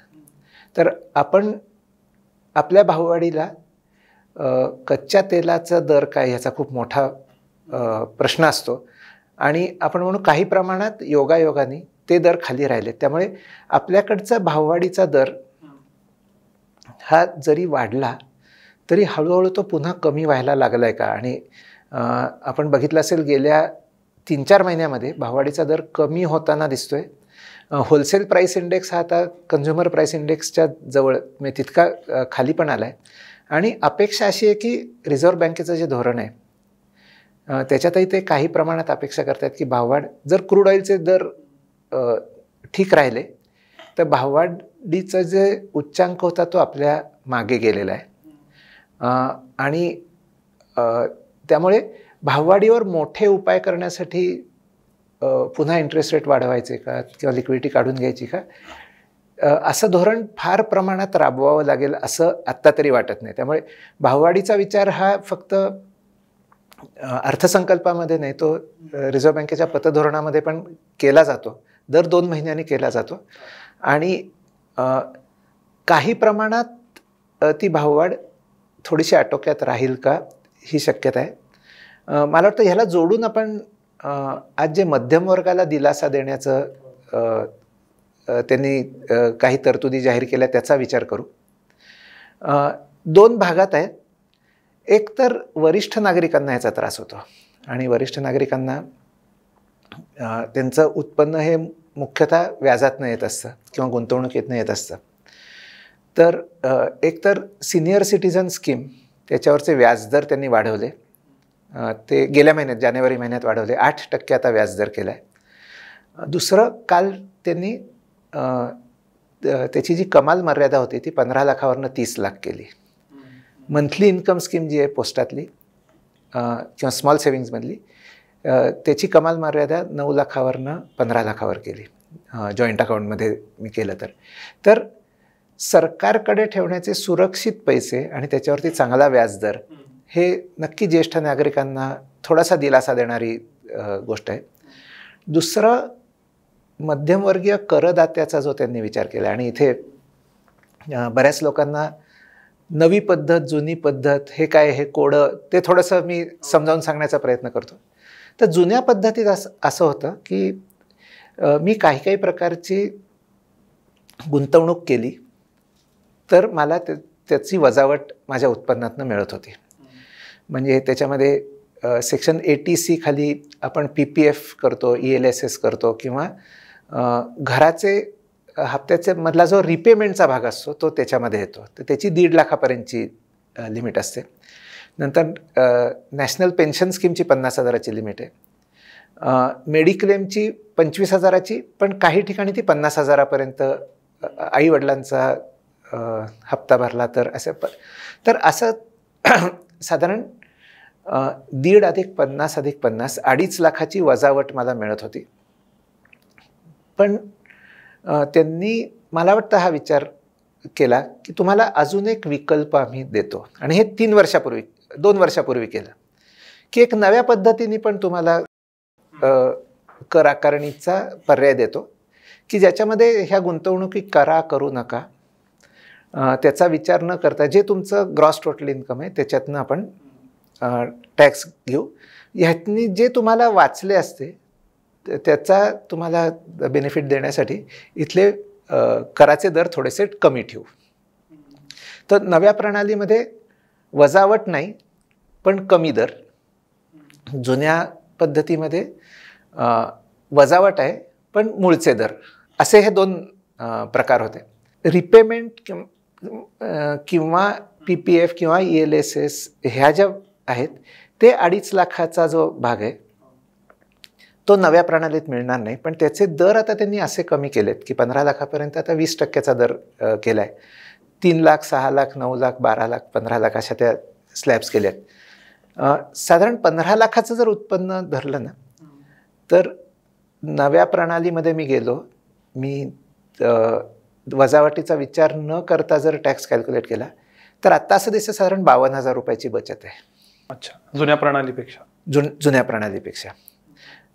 तर आपण आपल्या भाववाडीला कच्च्या तेलाचा दर काय ह्याचा खूप मोठा प्रश्न असतो आणि आपण म्हणू काही प्रमाणात योगायोगाने ते दर खाली राहिले त्यामुळे आपल्याकडचा भाववाढीचा दर हा जरी वाढला तरी हळूहळू तो पुन्हा कमी व्हायला लागला आहे का आणि आपण बघितलं असेल गेल्या तीन चार महिन्यामध्ये भाववाढीचा दर कमी होताना दिसतोय होलसेल प्राईस इंडेक्स हा आता कन्झ्युमर प्राईस इंडेक्सच्या जवळ म्हणजे तितका खाली पण आला आहे आणि अपेक्षा अशी आहे की रिझर्व्ह बँकेचं जे धोरण आहे त्याच्यातही ते काही प्रमाणात अपेक्षा करतात की भाववाढ जर क्रूड ऑइलचे दर ठीक राहिले तर भाववाडीचा जे उच्चांक होता तो आपल्या मागे गेलेला आहे आणि त्यामुळे भाववाडीवर मोठे उपाय करण्यासाठी पुन्हा इंटरेस्ट रेट वाढवायचे का किंवा लिक्विडिटी काढून घ्यायची का असं धोरण फार प्रमाणात राबवावं लागेल असं आत्ता तरी वाटत नाही त्यामुळे भाववाडीचा विचार हा फक्त अर्थसंकल्पामध्ये नाही तो रिझर्व्ह बँकेच्या पतधोरणामध्ये पण केला जातो दर दोन महिन्यांनी केला जातो आणि काही प्रमाणात ती भाववाढ थोडीशी आटोक्यात राहील का ही शक्यता आहे मला वाटतं ह्याला जोडून आपण आज जे मध्यमवर्गाला दिलासा देण्याचं त्यांनी काही तरतुदी जाहीर केल्या त्याचा विचार करू दोन भागात आहेत एक तर वरिष्ठ नागरिकांना याचा त्रास होतो आणि वरिष्ठ नागरिकांना त्यांचं उत्पन्न हे मुख्यतः व्याजातनं येत असतं किंवा गुंतवणुकीतनं येत असतं तर एकतर सिनियर सिटीजन स्कीम त्याच्यावरचे व्याजदर त्यांनी वाढवले ते गेल्या महिन्यात जानेवारी महिन्यात वाढवले आठ टक्के आता व्याजदर केला आहे दुसरं काल त्यांनी त्याची जी कमाल मर्यादा होती ती पंधरा लाखावरनं तीस लाख केली मंथली इन्कम स्कीम जी आहे पोस्टातली किंवा स्मॉल सेविंग्समधली त्याची कमाल मर्यादा नऊ लाखावरनं पंधरा लाखावर केली जॉईंट अकाउंटमध्ये मी केलं तर तर सरकारकडे ठेवण्याचे सुरक्षित पैसे आणि त्याच्यावरती चांगला व्याजदर हे नक्की ज्येष्ठ नागरिकांना थोडासा दिलासा देणारी गोष्ट आहे दुसरं मध्यमवर्गीय करदात्याचा जो त्यांनी विचार केला आणि इथे बऱ्याच लोकांना नवी पद्धत जुनी पद्धत हे काय हे कोडं ते थोडंसं मी समजावून सांगण्याचा प्रयत्न करतो तर जुन्या पद्धतीत असं असं होतं की मी काही काही प्रकारची गुंतवणूक केली तर मला ते त्याची वजावट माझ्या उत्पन्नातनं मिळत होती म्हणजे त्याच्यामध्ये सेक्शन ए टी सी खाली आपण पी पी एफ करतो ई एल एस एस करतो किंवा घराचे हप्त्याचे मधला जो रिपेमेंटचा भाग असतो तो त्याच्यामध्ये येतो तर त्याची दीड लाखापर्यंतची लिमिट असते नंतर नॅशनल पेन्शन स्कीमची पन्नास हजाराची लिमिट आहे मेडिक्लेमची पंचवीस हजाराची पण काही ठिकाणी ती पन्नास हजारापर्यंत आईवडिलांचा हप्ता भरला तर असं प तर असं साधारण दीड अधिक पन्नास अधिक पन्नास अडीच लाखाची वजावट मला मिळत होती पण त्यांनी मला वाटतं हा विचार केला की तुम्हाला अजून एक विकल्प आम्ही देतो आणि हे तीन वर्षापूर्वी दोन वर्षापूर्वी केलं की एक नव्या पद्धतीने पण तुम्हाला कर आकारणीचा पर्याय देतो की ज्याच्यामध्ये ह्या गुंतवणुकी करा करू नका त्याचा विचार न करता जे तुमचं ग्रॉस टोटल इन्कम आहे त्याच्यातनं आपण टॅक्स घेऊ ह्यातनी जे तुम्हाला वाचले असते त्याचा तुम्हाला बेनिफिट देण्यासाठी इथले कराचे दर थोडेसे कमी ठेवू तर नव्या प्रणालीमध्ये वजावट नाही पण कमी दर जुन्या पद्धतीमध्ये वजावट आहे पण मूळचे दर असे हे दोन प्रकार होते रिपेमेंट किंवा पी पी एफ किंवा ई एल एस एस ह्या ज्या आहेत ते अडीच लाखाचा जो भाग आहे तो नव्या प्रणालीत मिळणार नाही पण त्याचे दर आता त्यांनी असे कमी केलेत की पंधरा लाखापर्यंत आता वीस टक्क्याचा दर केला आहे तीन लाख सहा लाख नऊ लाख बारा लाख पंधरा लाख अशा त्या स्लॅब्स केल्या आहेत साधारण पंधरा लाखाचं जर उत्पन्न धरलं ना तर नव्या प्रणालीमध्ये मी गेलो मी वजावटीचा विचार न करता जर टॅक्स कॅल्क्युलेट केला तर आत्ता असं दिसतं साधारण बावन्न हजार रुपयाची बचत आहे अच्छा जुन्या प्रणालीपेक्षा जुन जुन्या प्रणालीपेक्षा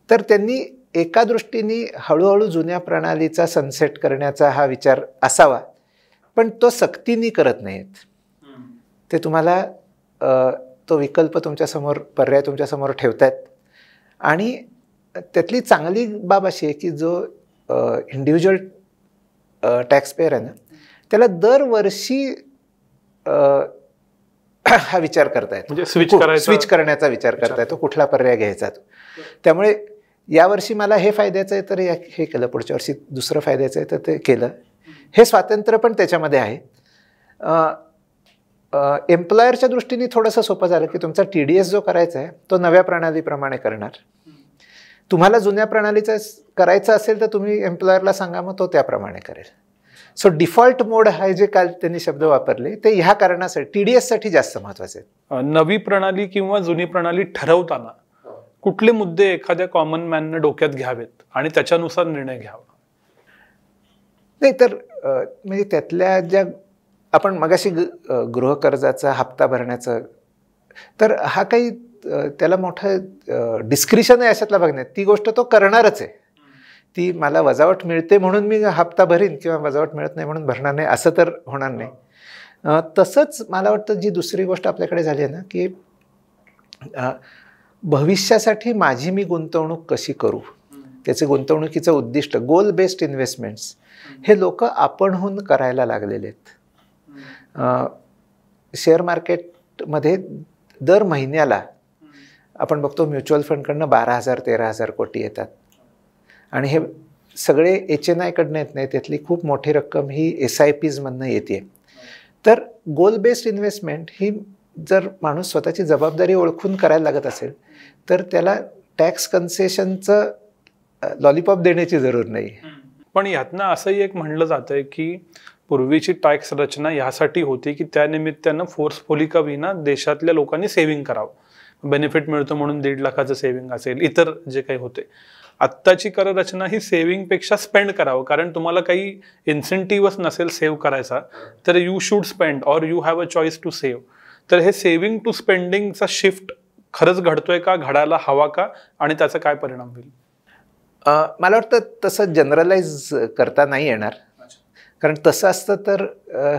तर त्यांनी एका दृष्टीने हळूहळू जुन्या प्रणालीचा सनसेट करण्याचा हा विचार असावा पण तो सक्तीनी करत नाहीत ते तुम्हाला तो विकल्प तुमच्यासमोर पर्याय तुमच्यासमोर ठेवतायत आणि त्यातली चांगली बाब अशी आहे की जो इंडिव्हिज्युअल टॅक्सपेअर आहे ना त्याला दरवर्षी हा विचार करतायत स्विच म्हणजे स्विच करण्याचा विचार करताय तो कुठला पर्याय घ्यायचा तो त्यामुळे यावर्षी मला हे फायद्याचं आहे तर हे केलं पुढच्या वर्षी दुसरं फायद्याचं आहे तर ते केलं हे स्वातंत्र्य पण त्याच्यामध्ये आहे एम्प्लॉयरच्या दृष्टीने थोडंसं सोपं झालं की तुमचा टी डी एस जो करायचा आहे तो नव्या प्रणालीप्रमाणे करणार तुम्हाला जुन्या प्रणालीचा करायचं असेल तर तुम्ही एम्प्लॉयरला सांगा मग तो त्याप्रमाणे करेल सो डिफॉल्ट मोड हा जे काल त्यांनी शब्द वापरले ते ह्या कारणासाठी टी डी एससाठी जास्त महत्वाचे आहेत नवी प्रणाली किंवा जुनी प्रणाली ठरवताना कुठले मुद्दे एखाद्या कॉमन मॅनने डोक्यात घ्यावेत आणि त्याच्यानुसार निर्णय घ्यावा नाही तर म्हणजे त्यातल्या ज्या आपण मगाशी गृहकर्जाचा हप्ता भरण्याचं तर हा काही त्याला मोठं डिस्क्रिशन आहे अशातला भाग नाही ती गोष्ट तो करणारच आहे ती मला वजावट मिळते म्हणून मी हप्ता भरीन किंवा वजावट मिळत नाही म्हणून भरणार नाही असं तर होणार नाही तसंच मला वाटतं जी दुसरी गोष्ट आपल्याकडे झाली आहे ना की भविष्यासाठी माझी मी गुंतवणूक कशी करू त्याचे गुंतवणुकीचं उद्दिष्ट गोल बेस्ड इन्व्हेस्टमेंट्स हे लोक आपणहून करायला लागलेले आहेत शेअर मार्केटमध्ये दर महिन्याला आपण बघतो म्युच्युअल फंडकडनं बारा हजार तेरा हजार कोटी येतात आणि हे सगळे एच एन आयकडनं येत नाही त्यातली खूप मोठी रक्कम ही एस आय पीजमधनं येते तर गोल बेस्ड इन्व्हेस्टमेंट ही जर माणूस स्वतःची जबाबदारी ओळखून करायला लागत असेल तर त्याला टॅक्स कन्सेशनचं लॉलीपॉप देण्याची जरूर नाही पण यातनं असंही एक म्हणलं जातं की पूर्वीची टॅक्स रचना ह्यासाठी होती की त्यानिमित्तानं फोर्स का विना देशातल्या लोकांनी सेव्हिंग करावं बेनिफिट मिळतो म्हणून दीड लाखाचं सेव्हिंग असेल इतर जे काही होते आत्ताची रचना ही पेक्षा स्पेंड करावं कारण तुम्हाला काही इन्सेंटिव्हच नसेल सेव्ह करायचा तर यू शूड स्पेंड और you have a choice to save तर हे सेव्हिंग टू स्पेंडिंगचा शिफ्ट खरंच घडतोय का घडायला हवा का आणि त्याचा काय परिणाम होईल मला वाटतं तसं जनरलाइज करता नाही येणार कारण तसं असतं तर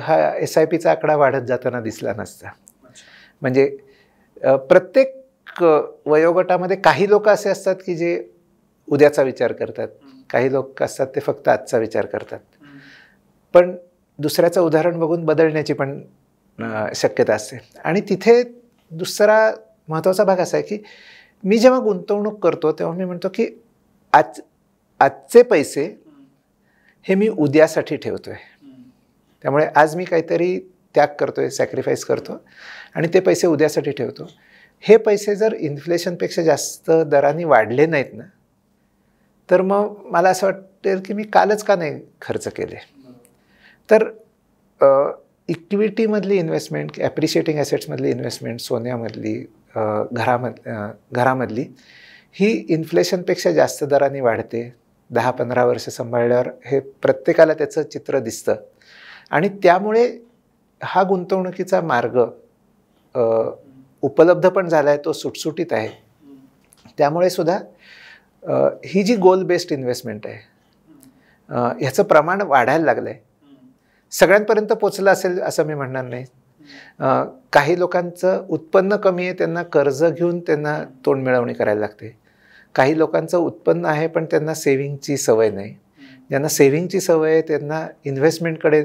हा एस आय पीचा आकडा वाढत जाताना दिसला नसता म्हणजे प्रत्येक वयोगटामध्ये काही लोक असे असतात की जे उद्याचा विचार करतात काही लोक असतात ते फक्त आजचा विचार करतात पण दुसऱ्याचं उदाहरण बघून बदलण्याची पण शक्यता असते आणि तिथे दुसरा महत्त्वाचा भाग असा आहे की मी जेव्हा गुंतवणूक करतो तेव्हा मी म्हणतो की आज आजचे पैसे हे मी उद्यासाठी ठेवतो आहे त्यामुळे आज मी काहीतरी त्याग करतो आहे सॅक्रिफाईस करतो आणि ते पैसे उद्यासाठी ठेवतो हे पैसे जर इन्फ्लेशनपेक्षा जास्त दराने वाढले नाहीत ना तर मग मला असं वाटतं की मी कालच का नाही खर्च केले तर इक्विटीमधली इन्व्हेस्टमेंट ॲप्रिशिएटिंग ॲसेट्समधली इन्व्हेस्टमेंट सोन्यामधली घरामध घरामधली ही इन्फ्लेशनपेक्षा जास्त दराने वाढते दहा पंधरा वर्ष सांभाळल्यावर हे प्रत्येकाला त्याचं चित्र दिसतं आणि त्यामुळे हा गुंतवणुकीचा मार्ग उपलब्ध पण झाला आहे तो सुटसुटीत आहे त्यामुळे सुद्धा ही जी गोल बेस्ड इन्व्हेस्टमेंट आहे ह्याचं प्रमाण वाढायला लागलं आहे सगळ्यांपर्यंत पोचलं असेल असं मी म्हणणार नाही काही लोकांचं उत्पन्न कमी आहे त्यांना कर्ज घेऊन त्यांना तोंड मिळवणी करायला लागते काही लोकांचं उत्पन्न आहे पण त्यांना सेव्हिंगची सवय नाही ज्यांना सेव्हिंगची सवय आहे त्यांना इन्व्हेस्टमेंटकडे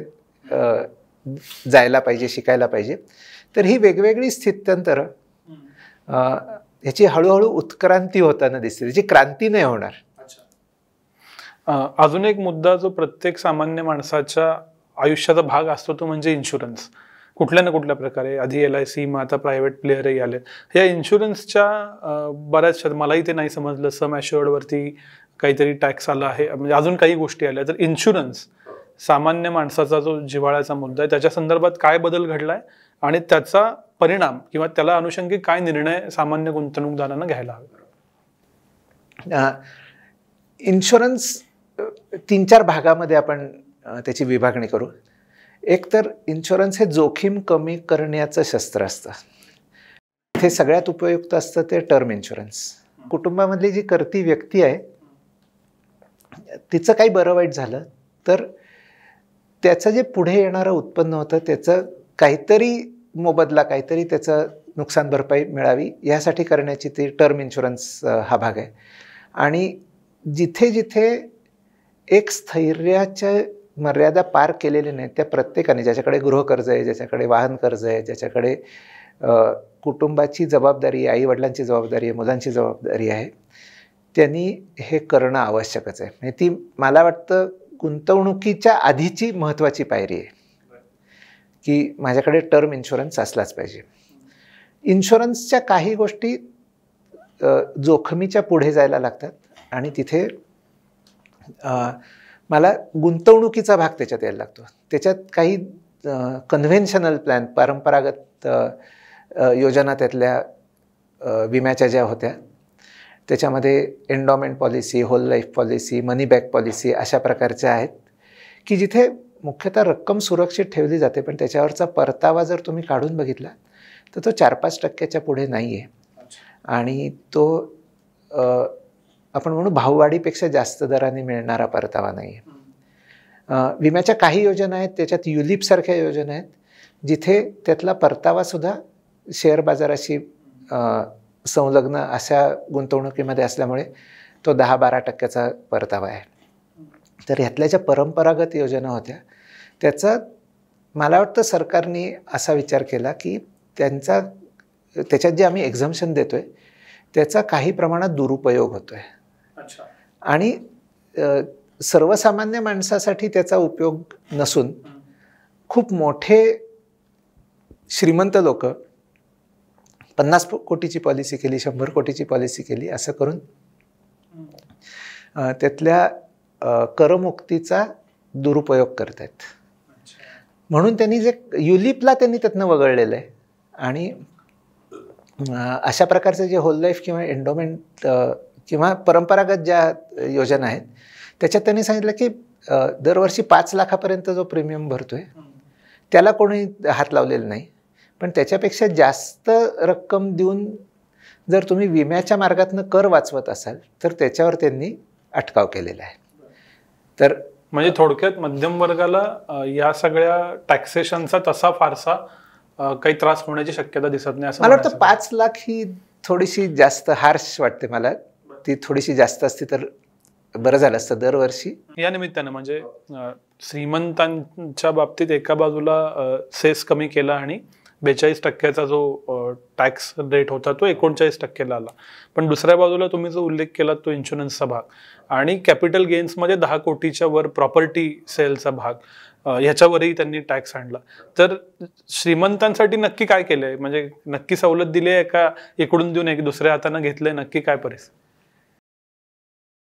जायला पाहिजे शिकायला पाहिजे तर ही वेगवेगळी स्थित्यंतरं ह्याची हळूहळू उत्क्रांती होताना दिसते त्याची क्रांती नाही होणार अजून एक मुद्दा जो प्रत्येक सामान्य माणसाच्या आयुष्याचा भाग असतो तो म्हणजे इन्शुरन्स कुठल्या ना कुठल्या प्रकारे आधी एल आय सी मग आता प्रायव्हेट प्लेअरही आले या इन्शुरन्सच्या बऱ्याचशा मलाही ते नाही समजलं सम वरती काहीतरी टॅक्स आला आहे म्हणजे अजून काही गोष्टी आल्या तर इन्शुरन्स सामान्य माणसाचा जो जिव्हाळ्याचा मुद्दा आहे त्याच्या संदर्भात काय बदल घडलाय आणि त्याचा परिणाम किंवा त्याला अनुषंगिक काय निर्णय सामान्य गुंतवणूकदारांना घ्यायला हवे इन्शुरन्स तीन चार भागामध्ये आपण त्याची विभागणी करू तर इन्शुरन्स हे जोखीम कमी करण्याचं शस्त्र असतं ते सगळ्यात उपयुक्त असतं ते टर्म इन्शुरन्स कुटुंबामधली जी करती व्यक्ती आहे तिचं काही बरं वाईट झालं तर त्याचं जे पुढे येणारं उत्पन्न होतं त्याचं काहीतरी मोबदला काहीतरी त्याचं नुकसान भरपाई मिळावी यासाठी करण्याची ती टर्म इन्शुरन्स हा भाग आहे आणि जिथे जिथे एक स्थैर्याच्या मर्यादा पार केलेल्या नाहीत त्या प्रत्येकाने ज्याच्याकडे गृहकर्ज आहे ज्याच्याकडे वाहन कर्ज आहे ज्याच्याकडे कुटुंबाची जबाबदारी आई वडिलांची जबाबदारी आहे मुलांची जबाबदारी आहे त्यांनी हे करणं आवश्यकच आहे म्हणजे ती मला वाटतं गुंतवणुकीच्या आधीची महत्त्वाची पायरी आहे की माझ्याकडे टर्म इन्शुरन्स असलाच पाहिजे इन्शुरन्सच्या काही गोष्टी जोखमीच्या पुढे जायला लागतात आणि तिथे मला गुंतवणुकीचा भाग त्याच्यात यायला लागतो त्याच्यात काही कन्व्हेन्शनल प्लॅन परंपरागत योजना त्यातल्या विम्याच्या ज्या होत्या त्याच्यामध्ये endowment policy whole life policy money back policy अशा प्रकारच्या आहेत की जिथे मुख्यतः रक्कम सुरक्षित ठेवली जाते पण त्याच्यावरचा परतावा जर तुम्ही काढून बघितला तर तो चार पाच टक्क्याच्या पुढे नाही आहे आणि तो आपण म्हणू भाववाढीपेक्षा जास्त दराने मिळणारा परतावा नाही आहे विम्याच्या काही योजना आहेत त्याच्यात युलिपसारख्या योजना आहेत जिथे त्यातला परतावासुद्धा शेअर बाजाराशी संलग्न अशा गुंतवणुकीमध्ये असल्यामुळे तो दहा बारा टक्क्याचा परतावा आहे तर ह्यातल्या ज्या परंपरागत योजना होत्या त्याचा मला वाटतं सरकारने असा विचार केला की त्यांचा त्याच्यात जे आम्ही एक्झम्शन देतो आहे त्याचा काही प्रमाणात दुरुपयोग होतो आहे आणि सर्वसामान्य माणसासाठी त्याचा उपयोग नसून खूप मोठे श्रीमंत लोक पन्नास कोटीची पॉलिसी केली शंभर कोटीची पॉलिसी केली असं करून त्यातल्या करमुक्तीचा दुरुपयोग करत आहेत म्हणून त्यांनी जे युलिपला त्यांनी त्यातनं वगळलेलं आहे आणि अशा प्रकारचं जे होल लाईफ किंवा एंडोमेंट किंवा परंपरागत ज्या योजना आहेत त्याच्यात त्यांनी सांगितलं की दरवर्षी पाच लाखापर्यंत जो प्रीमियम भरतो आहे त्याला कोणी हात लावलेला नाही पण त्याच्यापेक्षा जास्त रक्कम देऊन जर तुम्ही विम्याच्या मार्गातनं कर वाचवत असाल तर त्याच्यावर त्यांनी अटकाव केलेला आहे तर म्हणजे थोडक्यात मध्यम वर्गाला या सगळ्या टॅक्सेशनचा तसा फारसा काही त्रास होण्याची शक्यता दिसत नाही असं मला वाटतं पाच लाख ही थोडीशी जास्त हार्श वाटते मला ती थोडीशी जास्त असते तर बरं झालं असतं दरवर्षी या निमित्तानं म्हणजे श्रीमंतांच्या बाबतीत एका बाजूला सेस कमी केला आणि बेचाळीस टक्क्याचा जो टॅक्स रेट होता तो एकोणचाळीस टक्क्याला आला पण दुसऱ्या बाजूला तुम्ही जो उल्लेख केला तो इन्शुरन्सचा भाग आणि कॅपिटल गेन्समध्ये दहा कोटीच्या वर प्रॉपर्टी सेलचा भाग ह्याच्यावरही त्यांनी टॅक्स आणला तर श्रीमंतांसाठी नक्की काय केलंय म्हणजे नक्की सवलत दिली आहे का इकडून देऊन एक दुसऱ्या हाताने घेतलंय नक्की काय परिस्थिती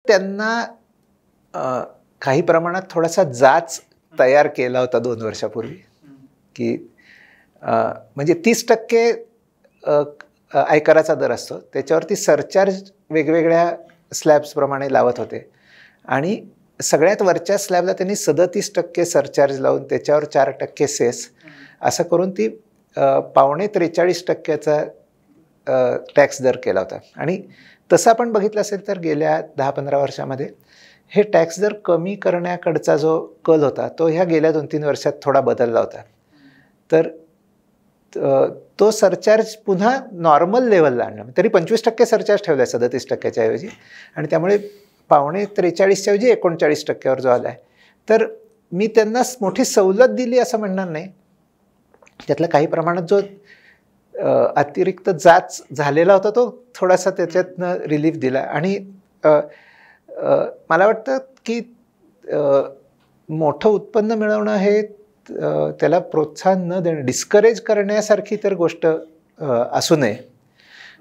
त्यांना काही प्रमाणात थोडासा जाच तयार केला होता दोन वर्षापूर्वी की म्हणजे तीस टक्के आयकराचा दर असतो त्याच्यावरती सरचार्ज वेगवेगळ्या स्लॅब्सप्रमाणे लावत होते आणि सगळ्यात वरच्या स्लॅबला त्यांनी सदतीस टक्के सरचार्ज लावून त्याच्यावर चार टक्के सेस असं करून ती पावणे त्रेचाळीस टक्क्याचा टॅक्स दर केला होता आणि तसं आपण बघितलं असेल तर गेल्या दहा पंधरा वर्षामध्ये हे टॅक्स दर कमी करण्याकडचा जो कल होता तो ह्या गेल्या दोन तीन वर्षात थोडा बदलला होता तर तो सरचार्ज पुन्हा नॉर्मल लेवलला आणला तरी पंचवीस टक्के सरचार्ज ठेवला आहे सदतीस टक्क्याच्या ऐवजी आणि त्यामुळे पावणे त्रेचाळीसच्या ऐवजी एकोणचाळीस टक्क्यावर जो आला आहे तर मी त्यांना मोठी सवलत दिली असं म्हणणार नाही त्यातला काही प्रमाणात जो अतिरिक्त जाच झालेला होता तो थोडासा त्याच्यातनं रिलीफ दिला आणि मला वाटतं की मोठं उत्पन्न मिळवणं हे त्याला प्रोत्साहन न देणं डिस्करेज करण्यासारखी तर गोष्ट असू नये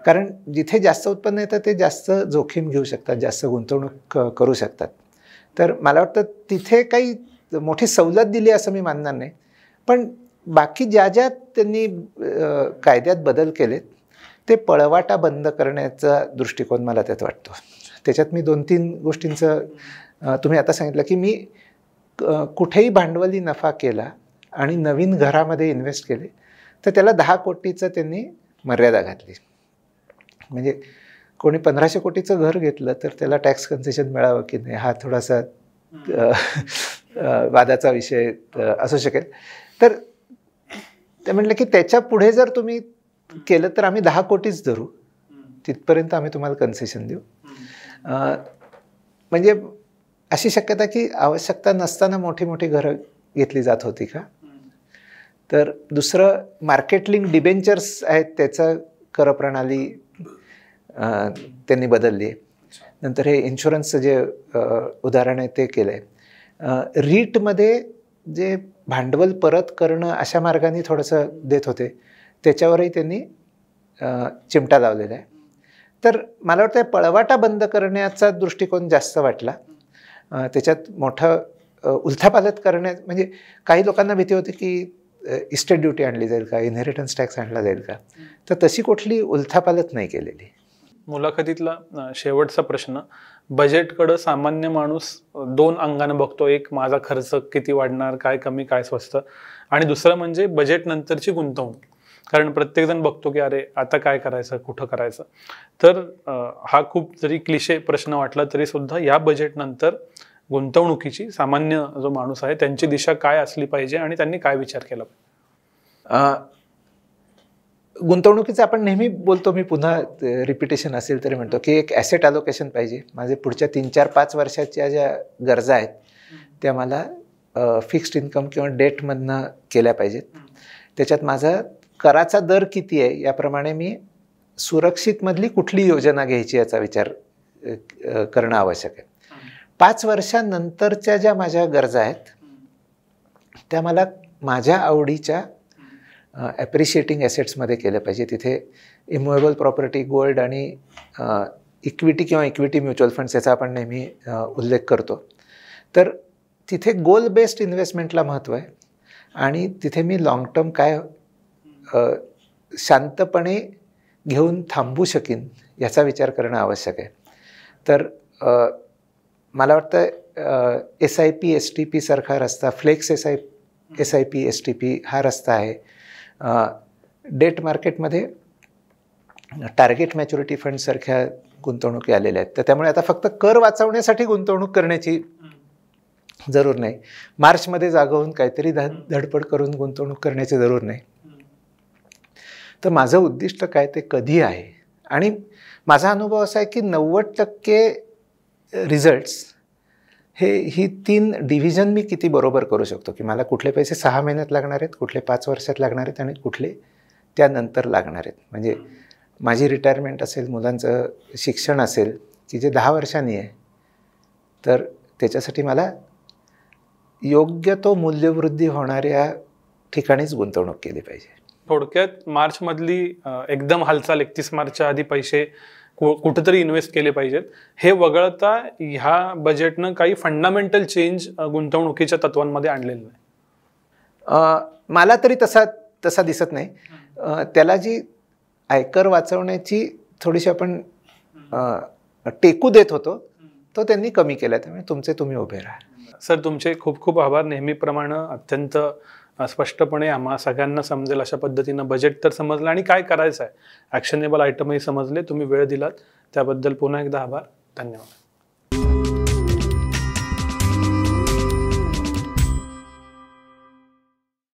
कारण जिथे जास्त उत्पन्न येतं ते जास्त जोखीम घेऊ शकतात जास्त गुंतवणूक करू शकतात तर मला वाटतं तिथे काही मोठी सवलत दिली असं मी मानणार नाही पण बाकी ज्या ज्या त्यांनी कायद्यात बदल केलेत ते पळवाटा बंद करण्याचा दृष्टिकोन मला त्यात वाटतो त्याच्यात मी दोन तीन गोष्टींचं तुम्ही आता सांगितलं की मी कुठेही भांडवली नफा केला आणि नवीन घरामध्ये इन्व्हेस्ट केले तर त्याला दहा कोटीचं त्यांनी मर्यादा घातली म्हणजे कोणी पंधराशे कोटीचं घर घेतलं तर त्याला टॅक्स कन्सेशन मिळावं की नाही हा थोडासा वादाचा विषय असू शकेल तर ते म्हटलं की त्याच्या पुढे जर तुम्ही केलं तर आम्ही दहा कोटीच धरू तिथपर्यंत आम्ही तुम्हाला कन्सेशन देऊ म्हणजे अशी शक्यता की आवश्यकता नसताना मोठी मोठी घरं घेतली जात होती का तर दुसरं मार्केटलिंग डिबेंचर्स आहेत त्याचं करप्रणाली त्यांनी बदलली आहे नंतर हे इन्शुरन्सचं जे उदाहरण आहे ते केलं आहे रीटमध्ये जे भांडवल परत करणं अशा मार्गाने थोडंसं देत होते त्याच्यावरही त्यांनी चिमटा लावलेला आहे तर मला वाटतं पळवाटा बंद करण्याचा दृष्टिकोन जास्त वाटला त्याच्यात मोठं उलथापालत करण्यात म्हणजे काही लोकांना भीती होती की इस्टेट ड्युटी आणली जाईल का इनहेरिटन्स टॅक्स आणला जाईल का तर तशी कुठली उलथापालत नाही केलेली मुलाखतीतला शेवटचा प्रश्न बजेटकडं सामान्य माणूस दोन अंगाने बघतो एक माझा खर्च किती वाढणार काय कमी काय स्वस्त आणि दुसरं म्हणजे बजेट नंतरची गुंतवणूक कारण प्रत्येकजण बघतो की अरे आता काय करायचं कुठं करायचं तर हा खूप जरी क्लिशे प्रश्न वाटला तरी सुद्धा या बजेटनंतर गुंतवणुकीची सामान्य जो माणूस आहे त्यांची दिशा काय असली पाहिजे आणि त्यांनी काय विचार केला पाहिजे गुंतवणुकीचं आपण नेहमी बोलतो मी पुन्हा रिपिटेशन असेल तरी म्हणतो की एक ॲसेट अलोकेशन पाहिजे माझे पुढच्या तीन चार पाच वर्षाच्या ज्या गरजा आहेत त्या मला फिक्स्ड इन्कम किंवा डेटमधनं केल्या पाहिजेत त्याच्यात माझा कराचा दर किती आहे याप्रमाणे मी सुरक्षितमधली कुठली योजना घ्यायची याचा विचार करणं आवश्यक आहे पाच वर्षानंतरच्या ज्या माझ्या गरजा आहेत त्या मला माझ्या आवडीच्या ॲप्रिशिएटिंग ॲसेट्समध्ये केलं पाहिजे तिथे इमोवेबल प्रॉपर्टी गोल्ड आणि इक्विटी किंवा इक्विटी म्युच्युअल फंड्स याचा आपण नेहमी उल्लेख करतो तर तिथे गोल बेस्ड इन्व्हेस्टमेंटला महत्त्व आहे आणि तिथे मी लाँग टर्म काय शांतपणे घेऊन थांबू शकेन याचा विचार करणं आवश्यक आहे तर मला वाटतं S I P S T पीसारखा रस्ता flex S I S I P S T P हा रस्ता आहे डेट मार्केटमध्ये टार्गेट मॅच्युरिटी फंडसारख्या गुंतवणुकी आलेल्या आहेत तर त्यामुळे आता फक्त कर वाचवण्यासाठी गुंतवणूक करण्याची जरूर नाही मार्चमध्ये जागवून काहीतरी धडपड करून गुंतवणूक करण्याची जरूर नाही तर माझं उद्दिष्ट काय ते कधी आहे आणि माझा अनुभव असा आहे की नव्वद टक्के रिझल्ट्स हे ही तीन डिव्हिजन मी किती बरोबर करू शकतो की मला कुठले पैसे सहा महिन्यात लागणार आहेत कुठले पाच वर्षात लागणार आहेत आणि कुठले त्यानंतर लागणार आहेत म्हणजे माझी रिटायरमेंट असेल मुलांचं शिक्षण असेल की जे दहा वर्षांनी आहे तर त्याच्यासाठी मला योग्य तो मूल्यवृद्धी होणाऱ्या ठिकाणीच गुंतवणूक केली पाहिजे थोडक्यात मार्चमधली एकदम हालचाल एकतीस मार्चच्या आधी पैसे कुठेतरी इन्व्हेस्ट केले पाहिजेत हे वगळता ह्या बजेटनं काही फंडामेंटल चेंज गुंतवणुकीच्या तत्वांमध्ये आणलेलं नाही मला तरी तसा तसा दिसत नाही त्याला जी आयकर वाचवण्याची थोडीशी आपण टेकू देत होतो तो त्यांनी कमी केला त्यामुळे तुमचे तुम्ही उभे राहा सर तुमचे खूप खूप आभार नेहमीप्रमाणे अत्यंत स्पष्टपणे आम्हा सगळ्यांना समजेल अशा पद्धतीनं बजेट तर समजलं आणि काय करायचं आहे ॲक्शनेबल आयटमही समजले तुम्ही वेळ दिलात त्याबद्दल पुन्हा एकदा आभार धन्यवाद